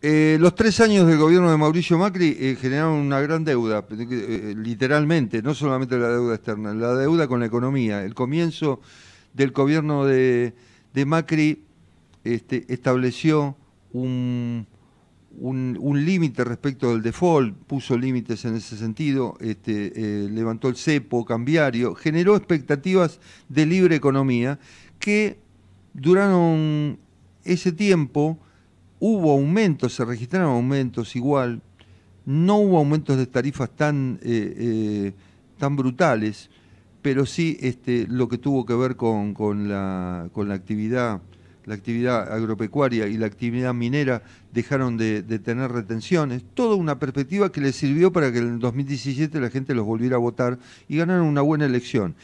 Eh, los tres años del gobierno de Mauricio Macri eh, generaron una gran deuda, eh, literalmente, no solamente la deuda externa, la deuda con la economía. El comienzo del gobierno de, Macri este, estableció un, límite respecto del default, puso límites en ese sentido, este, levantó el cepo cambiario, generó expectativas de libre economía que duraron ese tiempo hubo aumentos, se registraron aumentos igual, no hubo aumentos de tarifas tan, eh, eh, tan brutales, pero sí este, lo que tuvo que ver con, con, la, actividad la actividad agropecuaria y la actividad minera dejaron de, tener retenciones. Toda una perspectiva que les sirvió para que en 2017 la gente los volviera a votar y ganaron una buena elección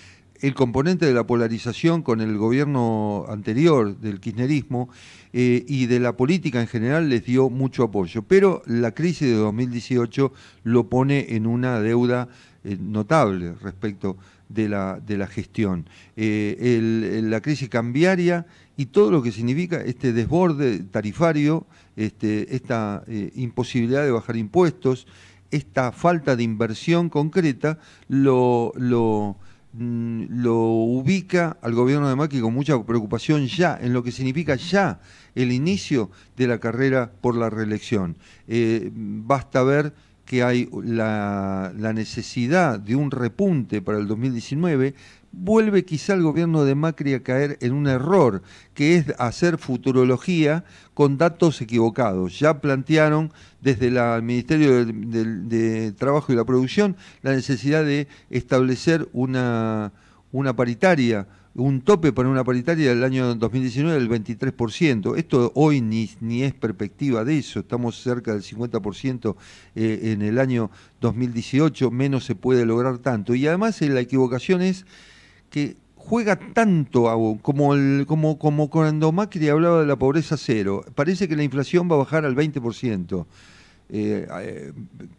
el componente de la polarización con el gobierno anterior del kirchnerismo eh, y de la política en general les dio mucho apoyo, pero la crisis de 2018 lo pone en una deuda eh, notable respecto de la, de la gestión. Eh, la crisis cambiaria y todo lo que significa este desborde tarifario, este, esta imposibilidad de bajar impuestos, esta falta de inversión concreta, lo Mm, lo ubica al gobierno de Macri con mucha preocupación ya, en lo que significa ya el inicio de la carrera por la reelección. Eh, basta ver que hay la, necesidad de un repunte para el 2019, vuelve quizá el gobierno de Macri a caer en un error, que es hacer futurología con datos equivocados. Ya plantearon desde el Ministerio de, Trabajo y la Producción la necesidad de establecer una, una paritaria un tope para una paritaria del año 2019 del 23%. Esto hoy ni, ni es perspectiva de eso, estamos cerca del 50% eh, en el año 2018, menos se puede lograr tanto. Y además eh, la equivocación es que juega tanto como, el, como, como cuando Macri hablaba de la pobreza cero. Parece que la inflación va a bajar al 20%. Eh, eh,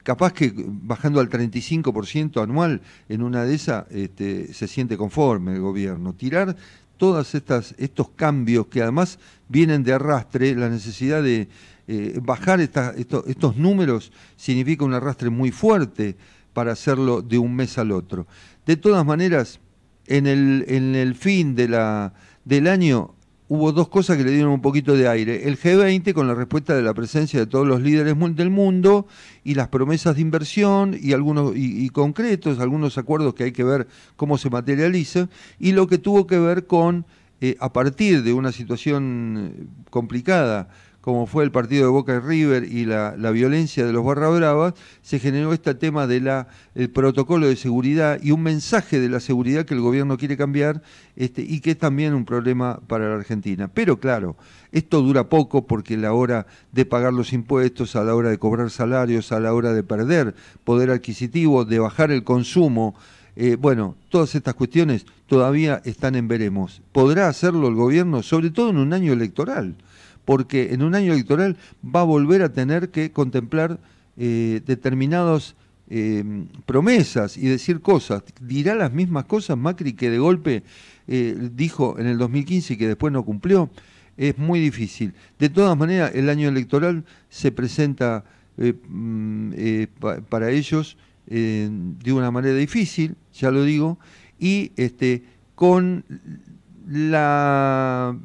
capaz que bajando al 35% anual en una de esas este, se siente conforme el gobierno. Tirar todos estos cambios que además vienen de arrastre, la necesidad de eh, bajar estos números significa un arrastre muy fuerte para hacerlo de un mes al otro. De todas maneras, en el, en el fin de la, del año hubo dos cosas que le dieron un poquito de aire. El G20 con la respuesta de la presencia de todos los líderes del mundo y las promesas de inversión y algunos y, concretos, algunos acuerdos que hay que ver cómo se materializan y lo que tuvo que ver con eh, a partir de una situación eh, complicada como fue el partido de Boca y River y la, violencia de los Barra Bravas, se generó este tema del protocolo de seguridad y un mensaje de la seguridad que el gobierno quiere cambiar este, y que es también un problema para la Argentina. Pero claro, esto dura poco porque la hora de pagar los impuestos, a la hora de cobrar salarios, a la hora de perder poder adquisitivo, de bajar el consumo, eh, bueno, todas estas cuestiones todavía están en veremos. ¿Podrá hacerlo el gobierno, sobre todo en un año electoral? porque en un año electoral va a volver a tener que contemplar eh, determinadas eh, promesas y decir cosas. Dirá las mismas cosas Macri que de golpe eh, dijo en el 2015 y que después no cumplió. Es muy difícil. De todas maneras, el año electoral se presenta mm, para ellos de una manera difícil, ya lo digo, y este, con la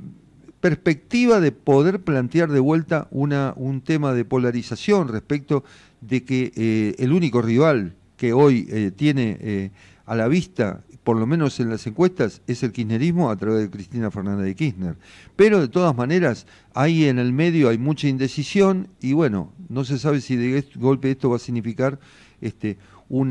perspectiva de poder plantear de vuelta una, un tema de polarización respecto de que eh, el único rival que hoy eh, tiene eh, a la vista, por lo menos en las encuestas, es el kirchnerismo a través de Cristina Fernández de Kirchner. Pero de todas maneras, ahí en el medio hay mucha indecisión y bueno, no se sabe si de este golpe esto va a significar este, un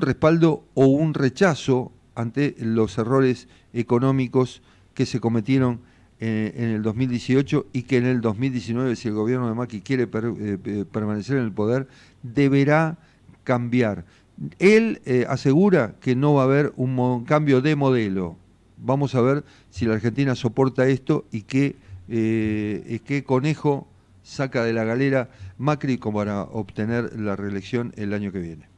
respaldo o un rechazo ante los errores económicos que se cometieron eh, en, el 2018 y que en el 2019, si el gobierno de Macri quiere eh, permanecer en el poder, deberá cambiar. Él eh, asegura que no va a haber un, cambio de modelo. Vamos a ver si la Argentina soporta esto y qué, qué conejo saca de la galera Macri como para obtener la reelección el año que viene.